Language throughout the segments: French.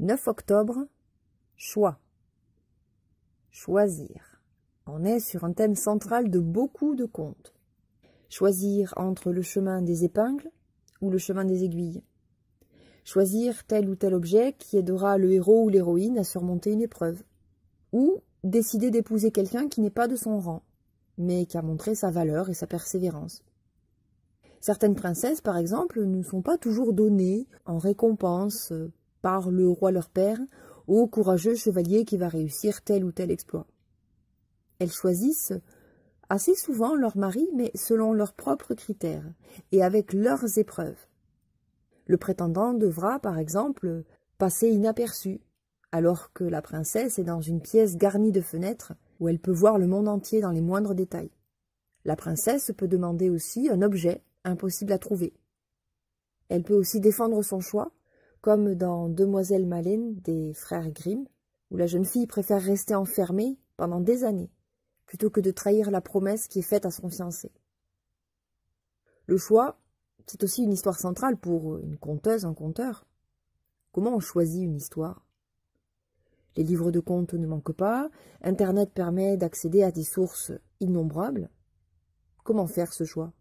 9 octobre, choix. Choisir. On est sur un thème central de beaucoup de contes. Choisir entre le chemin des épingles ou le chemin des aiguilles. Choisir tel ou tel objet qui aidera le héros ou l'héroïne à surmonter une épreuve. Ou décider d'épouser quelqu'un qui n'est pas de son rang, mais qui a montré sa valeur et sa persévérance. Certaines princesses, par exemple, ne sont pas toujours données en récompense euh, par le roi leur père, au courageux chevalier qui va réussir tel ou tel exploit. Elles choisissent assez souvent leur mari, mais selon leurs propres critères et avec leurs épreuves. Le prétendant devra, par exemple, passer inaperçu, alors que la princesse est dans une pièce garnie de fenêtres où elle peut voir le monde entier dans les moindres détails. La princesse peut demander aussi un objet impossible à trouver. Elle peut aussi défendre son choix comme dans Demoiselle Malène des frères Grimm, où la jeune fille préfère rester enfermée pendant des années, plutôt que de trahir la promesse qui est faite à son fiancé. Le choix, c'est aussi une histoire centrale pour une conteuse, un conteur. Comment on choisit une histoire Les livres de contes ne manquent pas, Internet permet d'accéder à des sources innombrables. Comment faire ce choix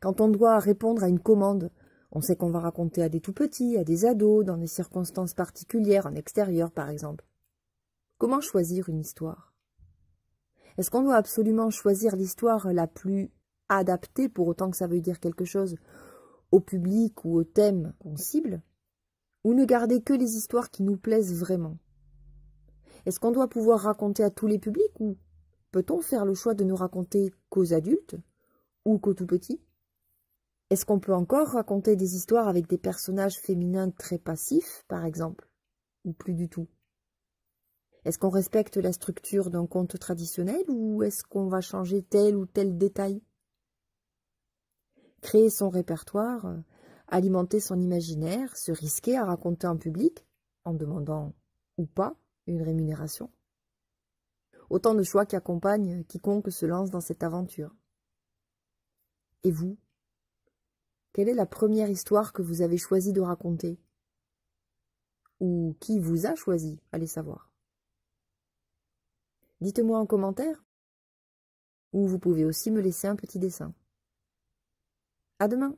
Quand on doit répondre à une commande on sait qu'on va raconter à des tout petits, à des ados, dans des circonstances particulières, en extérieur par exemple. Comment choisir une histoire Est-ce qu'on doit absolument choisir l'histoire la plus adaptée, pour autant que ça veuille dire quelque chose, au public ou au thème qu'on cible Ou ne garder que les histoires qui nous plaisent vraiment Est-ce qu'on doit pouvoir raconter à tous les publics ou peut-on faire le choix de ne raconter qu'aux adultes ou qu'aux tout petits est-ce qu'on peut encore raconter des histoires avec des personnages féminins très passifs, par exemple Ou plus du tout Est-ce qu'on respecte la structure d'un conte traditionnel ou est-ce qu'on va changer tel ou tel détail Créer son répertoire, alimenter son imaginaire, se risquer à raconter en public, en demandant ou pas une rémunération. Autant de choix qui accompagnent quiconque se lance dans cette aventure. Et vous quelle est la première histoire que vous avez choisi de raconter Ou qui vous a choisi Allez savoir. Dites-moi en commentaire. Ou vous pouvez aussi me laisser un petit dessin. À demain